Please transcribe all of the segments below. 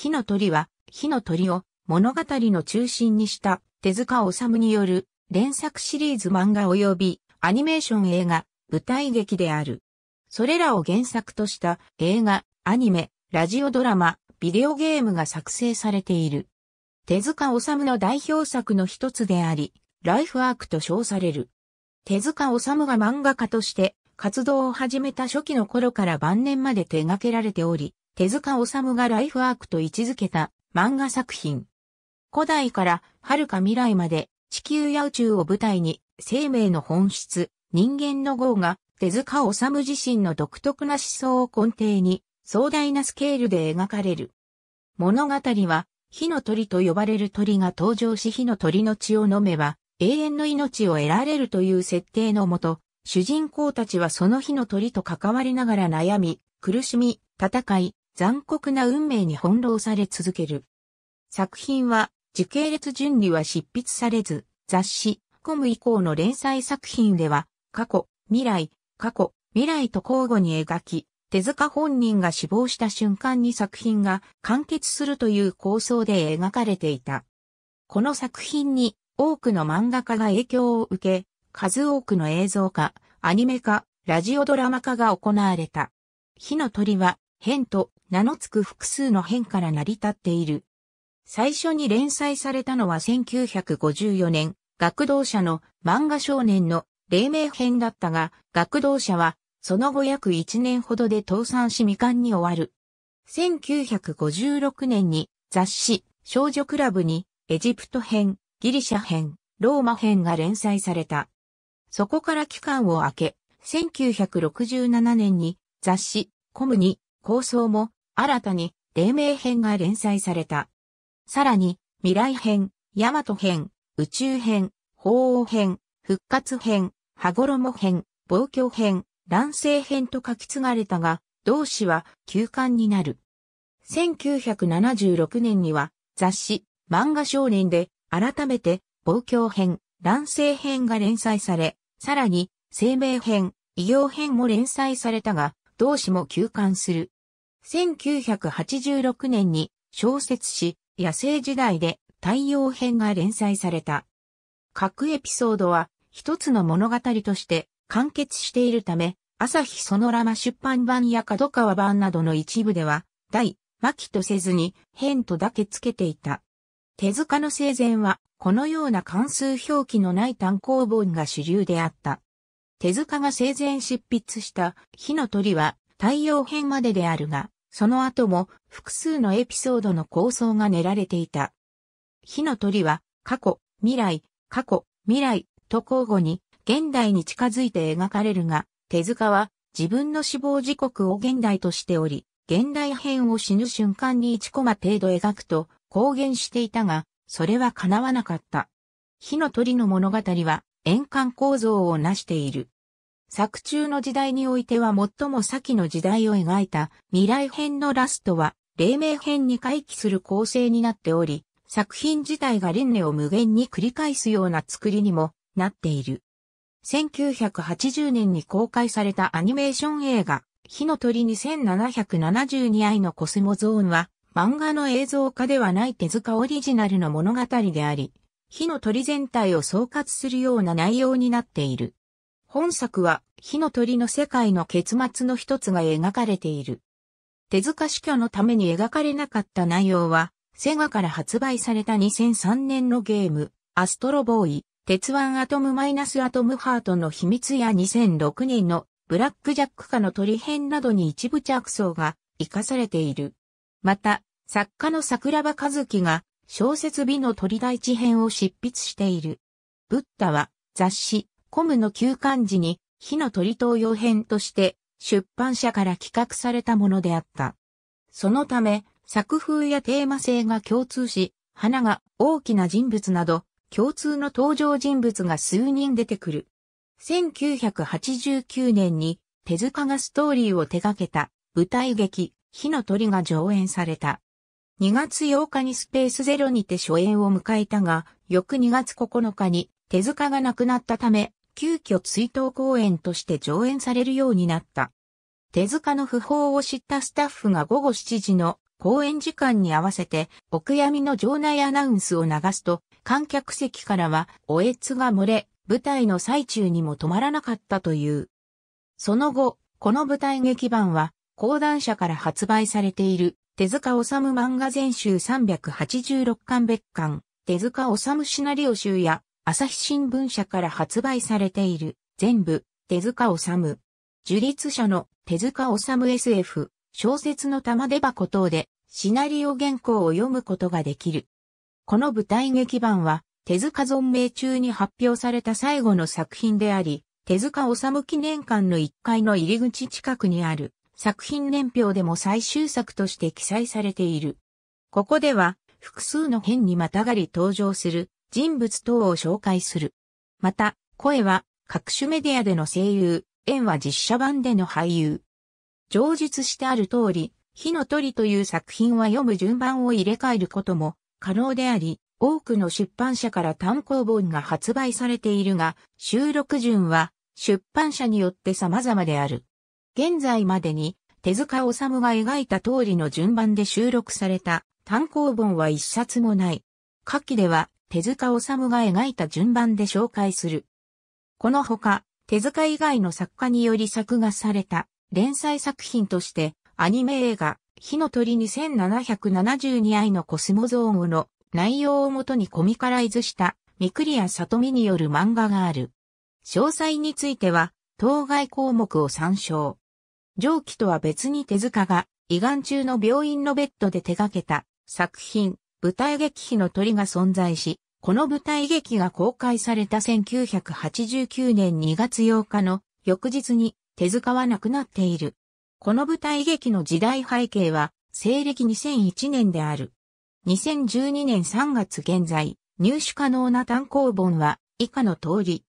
火の鳥は、火の鳥を物語の中心にした手塚治虫による連作シリーズ漫画及びアニメーション映画、舞台劇である。それらを原作とした映画、アニメ、ラジオドラマ、ビデオゲームが作成されている。手塚治虫の代表作の一つであり、ライフワークと称される。手塚治虫が漫画家として活動を始めた初期の頃から晩年まで手掛けられており、手塚治虫がライフワークと位置づけた漫画作品。古代から遥か未来まで地球や宇宙を舞台に生命の本質、人間の号が手塚治虫自身の独特な思想を根底に壮大なスケールで描かれる。物語は火の鳥と呼ばれる鳥が登場し火の鳥の血を飲めば永遠の命を得られるという設定のもと、主人公たちはその火の鳥と関わりながら悩み、苦しみ、戦い、残酷な運命に翻弄され続ける。作品は時系列順には執筆されず、雑誌、コム以降の連載作品では、過去、未来、過去、未来と交互に描き、手塚本人が死亡した瞬間に作品が完結するという構想で描かれていた。この作品に多くの漫画家が影響を受け、数多くの映像化、アニメ化、ラジオドラマ化が行われた。火の鳥は、変と名の付く複数の編から成り立っている。最初に連載されたのは1954年、学童社の漫画少年の黎明編だったが、学童社はその後約1年ほどで倒産し未完に終わる。1956年に雑誌少女クラブにエジプト編、ギリシャ編、ローマ編が連載された。そこから期間を空け、1967年に雑誌コムに構想も新たに、黎明編が連載された。さらに、未来編、ヤマト編、宇宙編、鳳凰編、復活編、羽衣編、望郷編、乱世編と書き継がれたが、同誌は休刊になる。1976年には雑誌漫画少年で改めて望郷編、乱世編が連載され、さらに生命編、異様編も連載されたが、同誌も休刊する。1986年に小説誌野生時代で太陽編が連載された。各エピソードは一つの物語として完結しているため、朝日ソノラマ出版版や角川版などの一部では、大、巻とせずに、編とだけつけていた。手塚の生前は、このような関数表記のない単行本が主流であった。手塚が生前執筆した火の鳥は太陽編までであるが、その後も複数のエピソードの構想が練られていた。火の鳥は過去、未来、過去、未来と交互に現代に近づいて描かれるが、手塚は自分の死亡時刻を現代としており、現代編を死ぬ瞬間に1コマ程度描くと公言していたが、それは叶わなかった。火の鳥の物語は円環構造を成している。作中の時代においては最も先の時代を描いた未来編のラストは、黎明編に回帰する構成になっており、作品自体が輪廻を無限に繰り返すような作りにもなっている。1980年に公開されたアニメーション映画、火の鳥2772愛のコスモゾーンは、漫画の映像化ではない手塚オリジナルの物語であり、火の鳥全体を総括するような内容になっている。本作は火の鳥の世界の結末の一つが描かれている。手塚死去のために描かれなかった内容は、セガから発売された2003年のゲーム、アストロボーイ、鉄腕アトムマイナスアトムハートの秘密や2006年のブラックジャック化の鳥編などに一部着想が活かされている。また、作家の桜庭和樹が小説美の鳥大地編を執筆している。ブッダは雑誌、コムの休館時に、火の鳥東洋編として、出版社から企画されたものであった。そのため、作風やテーマ性が共通し、花が大きな人物など、共通の登場人物が数人出てくる。1989年に手塚がストーリーを手掛けた舞台劇火の鳥が上演された。2月8日にスペースゼロにて初演を迎えたが、翌2月9日に手塚が亡くなったため急遽追悼公演として上演されるようになった。手塚の訃報を知ったスタッフが午後7時の公演時間に合わせて、お悔やみの場内アナウンスを流すと、観客席からは、おえつが漏れ、舞台の最中にも止まらなかったという。その後、この舞台劇版は、講談社から発売されている、手塚治虫漫画全集386巻別巻、手塚治虫シナリオ集や、朝日新聞社から発売されている、全部、手塚治虫。樹立者の手塚治虫 SF、小説の玉出箱等で、シナリオ原稿を読むことができる。この舞台劇版は、手塚存命中に発表された最後の作品であり、手塚治虫記念館の1階の入り口近くにある作品年表でも最終作として記載されている。ここでは複数の編にまたがり登場する人物等を紹介する。また、声は各種メディアでの声優、演は実写版での俳優。上述してある通り、火の鳥という作品は読む順番を入れ替えることも可能であり、多くの出版社から単行本が発売されているが、収録順は出版社によって様々である。現在までに手塚治虫が描いた通りの順番で収録された単行本は一冊もない。下記では手塚治虫が描いた順番で紹介する。このほか、手塚以外の作家により作画された連載作品として、アニメ映画、火の鳥2772愛のコスモゾーンの内容をもとにコミカライズした三栗サトミによる漫画がある。詳細については、当該項目を参照。上記とは別に手塚が、胃がん中の病院のベッドで手掛けた作品、舞台劇費の鳥が存在し、この舞台劇が公開された1989年2月8日の翌日に手塚は亡くなっている。この舞台劇の時代背景は西暦2001年である。2012年3月現在、入手可能な単行本は以下の通り。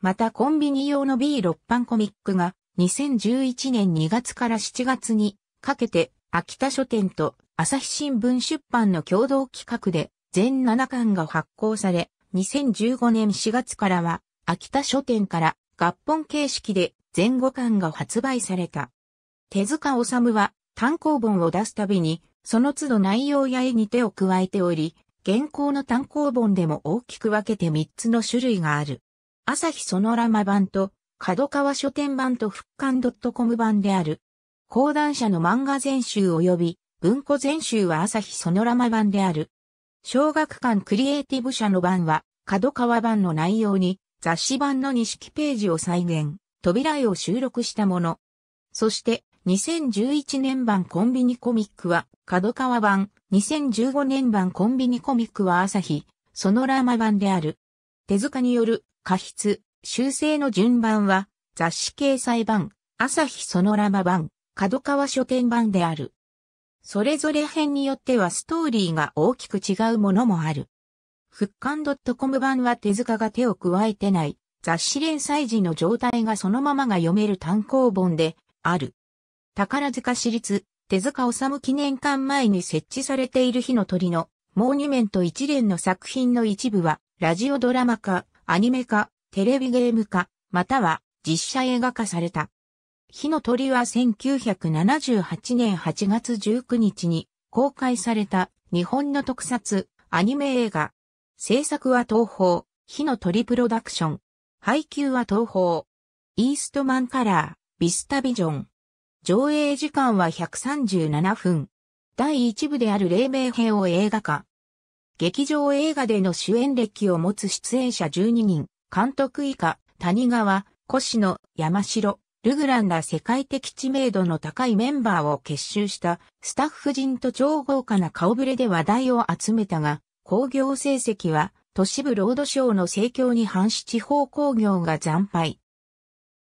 またコンビニ用の B6 版コミックが2011年2月から7月にかけて秋田書店と朝日新聞出版の共同企画で全7巻が発行され、2015年4月からは、秋田書店から合本形式で全5巻が発売された。手塚治虫は単行本を出すたびに、その都度内容や絵に手を加えており、現行の単行本でも大きく分けて3つの種類がある。朝日ソノラマ版と、角川書店版と復刊 .com 版である。講談社の漫画全集及び文庫全集は朝日ソノラマ版である。小学館クリエイティブ社の版は、角川版の内容に雑誌版の錦ページを再現、扉絵を収録したもの。そして、2011年版コンビニコミックは、角川版、2015年版コンビニコミックは朝日、ソノラマ版である。手塚による、過筆、修正の順番は、雑誌掲載版、朝日ソノラマ版、角川書店版である。それぞれ編によってはストーリーが大きく違うものもある。復刊 .com 版は手塚が手を加えてない雑誌連載時の状態がそのままが読める単行本である。宝塚市立手塚治虫記念館前に設置されている火の鳥のモーニュメント一連の作品の一部はラジオドラマ化、アニメ化、テレビゲーム化、または実写映画化された。火の鳥は1978年8月19日に公開された日本の特撮アニメ映画。制作は東宝、火の鳥プロダクション。配給は東宝。イーストマンカラー、ビスタビジョン。上映時間は137分。第1部である黎明兵を映画化。劇場映画での主演歴を持つ出演者12人、監督以下、谷川、越野、山城、ルグランら世界的知名度の高いメンバーを結集したスタッフ陣と超豪華な顔ぶれで話題を集めたが、工業成績は都市部ロードショーの盛況に反し地方工業が惨敗。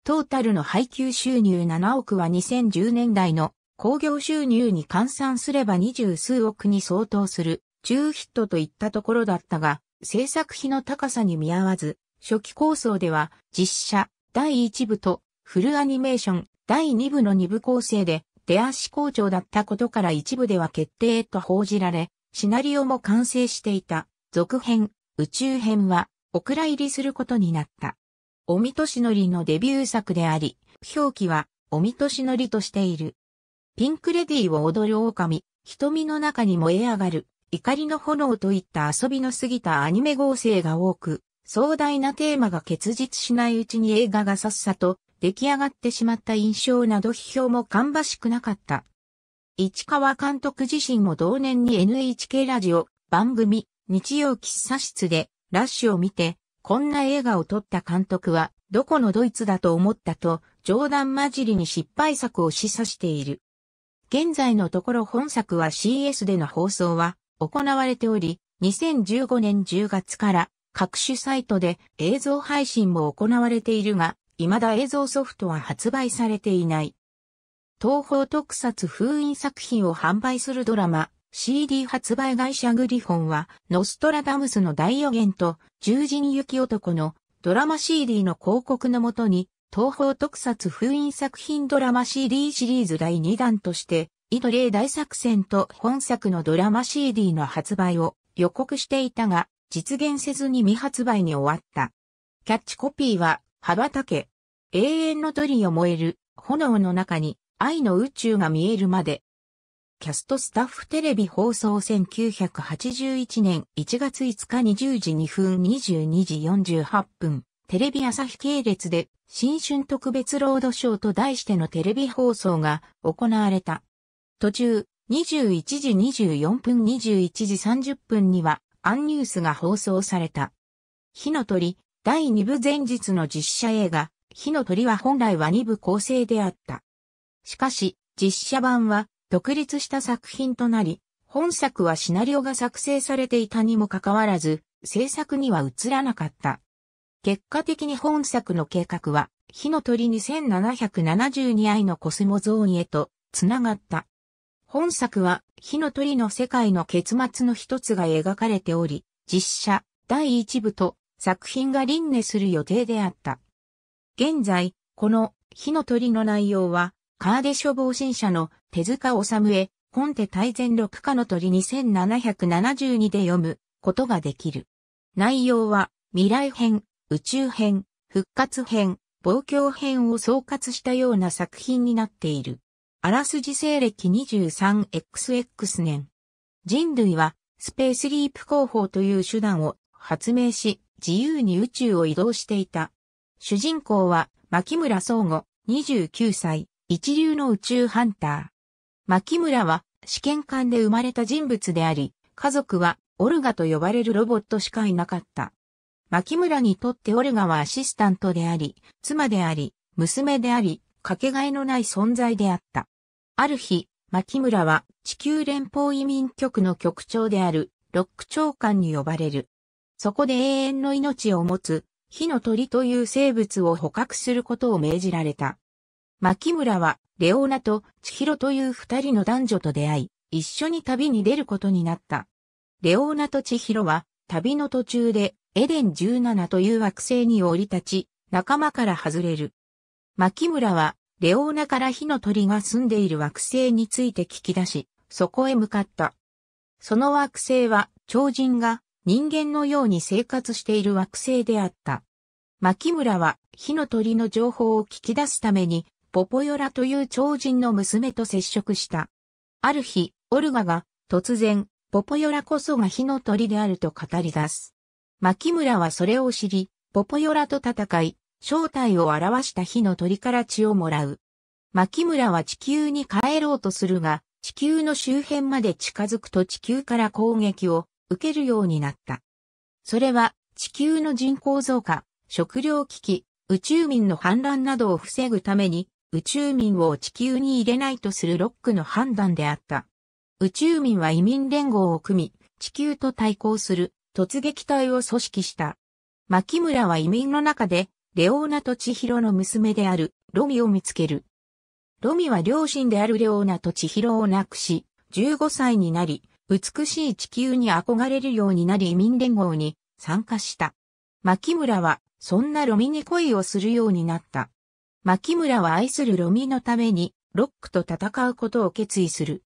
トータルの配給収入7億は2010年代の工業収入に換算すれば20数億に相当する中ヒットといったところだったが、制作費の高さに見合わず、初期構想では実写第1部とフルアニメーション第2部の2部構成で出足校長だったことから一部では決定と報じられ、シナリオも完成していた続編宇宙編はお蔵入りすることになった。おみとしのりのデビュー作であり、表記はおみとしのりとしている。ピンクレディーを踊る狼、瞳の中に燃え上がる、怒りの炎といった遊びの過ぎたアニメ合成が多く、壮大なテーマが結実しないうちに映画がさっさと出来上がってしまった印象など批評も芳しくなかった。市川監督自身も同年に NHK ラジオ番組日曜喫茶室でラッシュを見てこんな映画を撮った監督はどこのドイツだと思ったと冗談交じりに失敗作を示唆している。現在のところ本作は CS での放送は行われており、2015年10月から各種サイトで映像配信も行われているが、未だ映像ソフトは発売されていない。東方特撮封印作品を販売するドラマ、CD 発売会社グリフォンは、ノストラダムスの大予言と、獣人雪男のドラマ CD の広告のもとに、東方特撮封印作品ドラマ CD シリーズ第2弾として、イドレ大作戦と本作のドラマ CD の発売を予告していたが、実現せずに未発売に終わった。キャッチコピーは、羽ばたけ。永遠の鳥よ燃える、炎の中に、愛の宇宙が見えるまで。キャストスタッフテレビ放送1981年1月5日2 0時2分22時48分、テレビ朝日系列で新春特別ロードショーと題してのテレビ放送が行われた。途中、21時24分21時30分にはアンニュースが放送された。火の鳥、第2部前日の実写映画、火の鳥は本来は2部構成であった。しかし、実写版は独立した作品となり、本作はシナリオが作成されていたにもかかわらず、制作には移らなかった。結果的に本作の計画は、火の鳥2772愛のコスモゾーンへと、つながった。本作は、火の鳥の世界の結末の一つが描かれており、実写、第一部と作品が輪廻する予定であった。現在、この火の鳥の内容は、カーデショ防振者の手塚治虫コンテ大全六化の鳥2772で読むことができる。内容は、未来編、宇宙編、復活編、望郷編を総括したような作品になっている。あらすじ西暦 23XX 年。人類はスペースリープ工法という手段を発明し、自由に宇宙を移動していた。主人公は、牧村総吾、29歳、一流の宇宙ハンター。牧村は、試験管で生まれた人物であり、家族は、オルガと呼ばれるロボットしかいなかった。牧村にとってオルガはアシスタントであり、妻であり、娘であり、かけがえのない存在であった。ある日、牧村は地球連邦移民局の局長であるロック長官に呼ばれる。そこで永遠の命を持つ、火の鳥という生物を捕獲することを命じられた。牧村は、レオーナと千尋という二人の男女と出会い、一緒に旅に出ることになった。レオーナと千尋は、旅の途中で、エデン17という惑星に降り立ち、仲間から外れる。牧村は、レオーナから火の鳥が住んでいる惑星について聞き出し、そこへ向かった。その惑星は、超人が人間のように生活している惑星であった。牧村は火の鳥の情報を聞き出すために、ポポヨラという超人の娘と接触した。ある日、オルガが突然、ポポヨラこそが火の鳥であると語り出す。牧村はそれを知り、ポポヨラと戦い、正体を表した火の鳥から血をもらう。牧村は地球に帰ろうとするが、地球の周辺まで近づくと地球から攻撃を受けるようになった。それは地球の人口増加、食糧危機、宇宙民の反乱などを防ぐために、宇宙民を地球に入れないとするロックの判断であった。宇宙民は移民連合を組み、地球と対抗する突撃隊を組織した。牧村は移民の中で、レオーナと千尋の娘であるロミを見つける。ロミは両親であるレオーナと千尋を亡くし、15歳になり、美しい地球に憧れるようになり移民連合に参加した。牧村は、そんなロミに恋をするようになった。牧村は愛するロミのために、ロックと戦うことを決意する。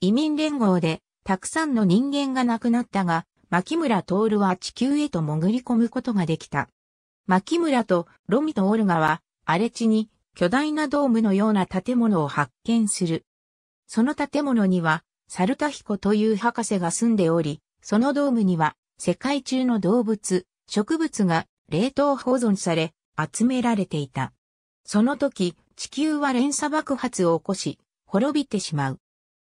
移民連合で、たくさんの人間が亡くなったが、牧村徹は地球へと潜り込むことができた。牧村とロミとオルガは、荒れ地に巨大なドームのような建物を発見する。その建物には、サルタヒコという博士が住んでおり、そのドームには世界中の動物、植物が冷凍保存され集められていた。その時、地球は連鎖爆発を起こし、滅びてしまう。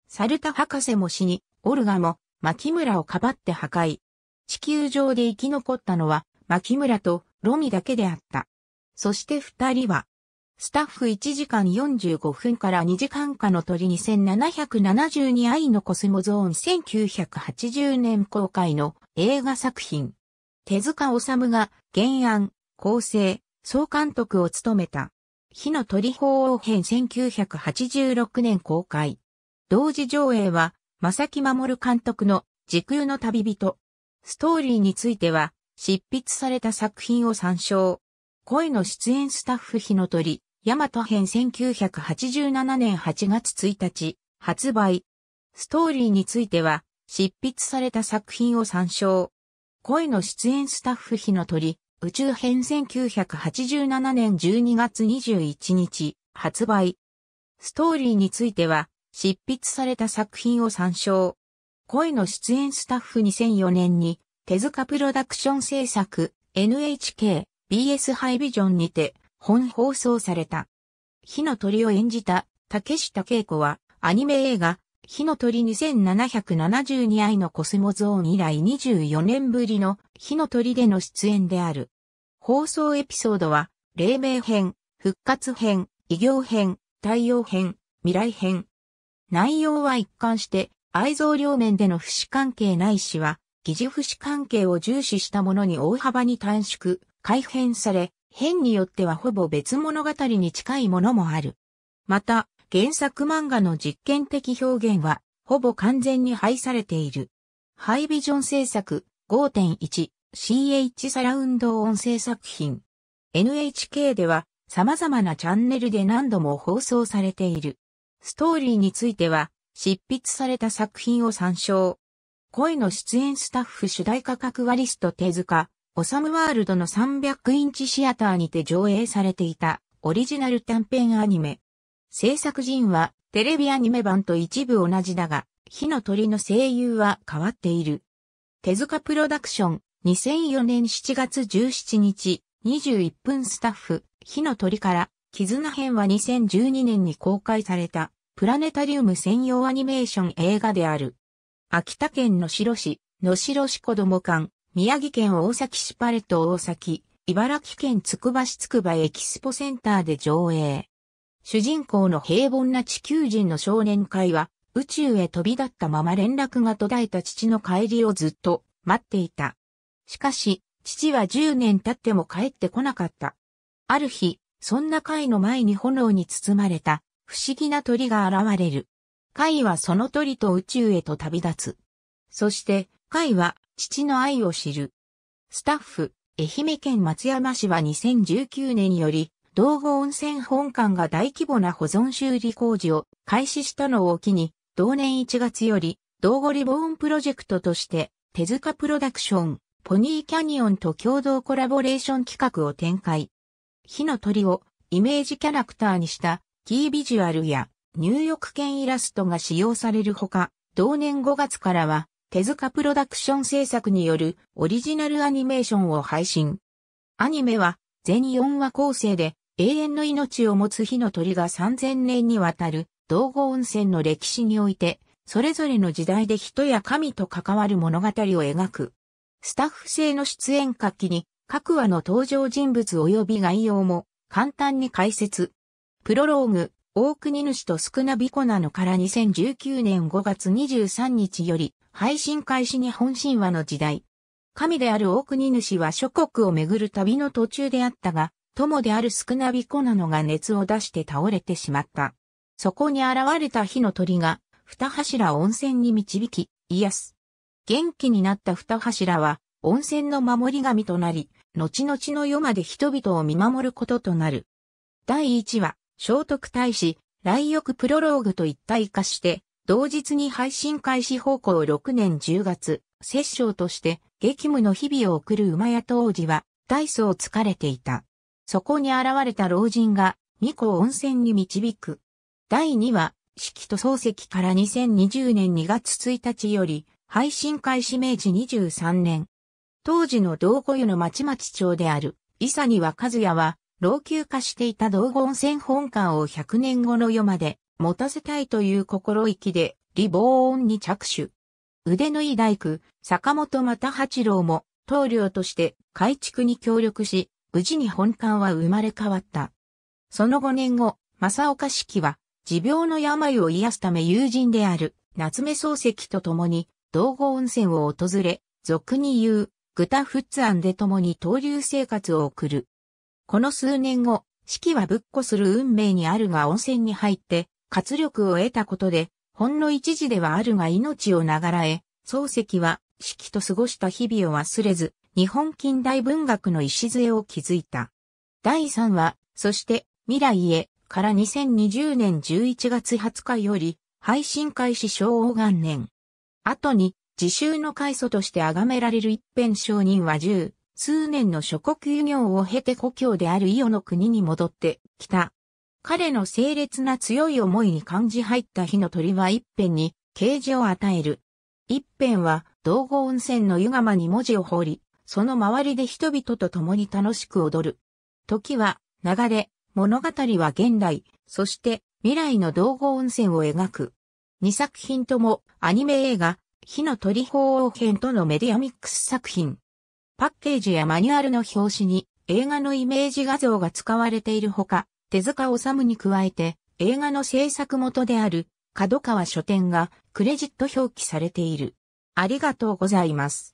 サルタ博士も死に、オルガも、牧村をかばって破壊。地球上で生き残ったのは、牧村とロミだけであった。そして二人は、スタッフ1時間45分から2時間下の鳥2772愛のコスモゾーン1980年公開の映画作品。手塚治虫が原案、構成、総監督を務めた。火の鳥法王編1986年公開。同時上映は、正木守監督の時空の旅人。ストーリーについては、執筆された作品を参照。声の出演スタッフ火の鳥。ヤマト編1987年8月1日、発売。ストーリーについては、執筆された作品を参照。声の出演スタッフ日の鳥、宇宙編1987年12月21日、発売。ストーリーについては、執筆された作品を参照。声の出演スタッフ2004年に、手塚プロダクション制作、NHK、BS ハイビジョンにて、本放送された。火の鳥を演じた竹下恵子はアニメ映画火の鳥2772愛のコスモゾーン以来24年ぶりの火の鳥での出演である。放送エピソードは、黎明編、復活編、異業編、太陽編、未来編。内容は一貫して、愛憎両面での不死関係ないしは、疑似不死関係を重視したものに大幅に短縮、改変され、編によってはほぼ別物語に近いものもある。また、原作漫画の実験的表現は、ほぼ完全に廃されている。ハイビジョン制作 5.1CH サラウンド音声作品。NHK では様々なチャンネルで何度も放送されている。ストーリーについては、執筆された作品を参照。声の出演スタッフ主題歌格割リスト手塚、オサムワールドの300インチシアターにて上映されていたオリジナル短編アニメ。制作陣はテレビアニメ版と一部同じだが、火の鳥の声優は変わっている。手塚プロダクション2004年7月17日21分スタッフ火の鳥から絆編は2012年に公開されたプラネタリウム専用アニメーション映画である。秋田県の城市、の城市子供館宮城県大崎市パレット大崎、茨城県つくば市つくばエキスポセンターで上映。主人公の平凡な地球人の少年会は、宇宙へ飛び立ったまま連絡が途絶えた父の帰りをずっと待っていた。しかし、父は10年経っても帰ってこなかった。ある日、そんな会の前に炎に包まれた不思議な鳥が現れる。会はその鳥と宇宙へと旅立つ。そして、会は父の愛を知る。スタッフ、愛媛県松山市は2019年より、道後温泉本館が大規模な保存修理工事を開始したのを機に、同年1月より、道後リボーンプロジェクトとして、手塚プロダクション、ポニーキャニオンと共同コラボレーション企画を展開。火の鳥をイメージキャラクターにしたキービジュアルや入浴券イラストが使用されるほか、同年5月からは手塚プロダクション制作によるオリジナルアニメーションを配信。アニメは全4話構成で永遠の命を持つ火の鳥が3000年にわたる道後温泉の歴史において、それぞれの時代で人や神と関わる物語を描く。スタッフ制の出演活気に各話の登場人物及び概要も簡単に解説。プロローグ、大国主と少なびこなのから2019年5月23日より配信開始日本神話の時代。神である大国主は諸国を巡る旅の途中であったが、友である少なびこなのが熱を出して倒れてしまった。そこに現れた火の鳥が、二柱温泉に導き、癒す。元気になった二柱は、温泉の守り神となり、後々の世まで人々を見守ることとなる。第一話、聖徳太子、来翼プロローグと一体化して、同日に配信開始方向6年10月、摂政として激務の日々を送る馬屋当時は、大層疲れていた。そこに現れた老人が、巫女温泉に導く。第2話、式と漱石から2020年2月1日より、配信開始明治23年。当時の道後湯の町町町である、伊佐には和也は、老朽化していた道後温泉本館を100年後の世まで持たせたいという心意気で、リボーンに着手。腕のいい大工、坂本又八郎も、棟梁として改築に協力し、無事に本館は生まれ変わった。その5年後、正岡式は、持病の病を癒すため友人である、夏目漱石と共に、道後温泉を訪れ、俗に言う、グタフッツンで共に登流生活を送る。この数年後、式はぶっこする運命にあるが温泉に入って、活力を得たことで、ほんの一時ではあるが命をながらえ、漱石は四季と過ごした日々を忘れず、日本近代文学の礎を築いた。第3話、そして未来へから2020年11月20日より配信開始昭和元年。後に自習の開祖として崇められる一辺商人は十、数年の諸国輸業を経て故郷である伊予の国に戻ってきた。彼の清烈な強い思いに感じ入った火の鳥は一辺に啓示を与える。一辺は道後温泉の湯釜に文字を彫り、その周りで人々と共に楽しく踊る。時は流れ、物語は現代、そして未来の道後温泉を描く。二作品ともアニメ映画、火の鳥鳳凰編とのメディアミックス作品。パッケージやマニュアルの表紙に映画のイメージ画像が使われているほか、手塚治虫に加えて、映画の制作元である、角川書店がクレジット表記されている。ありがとうございます。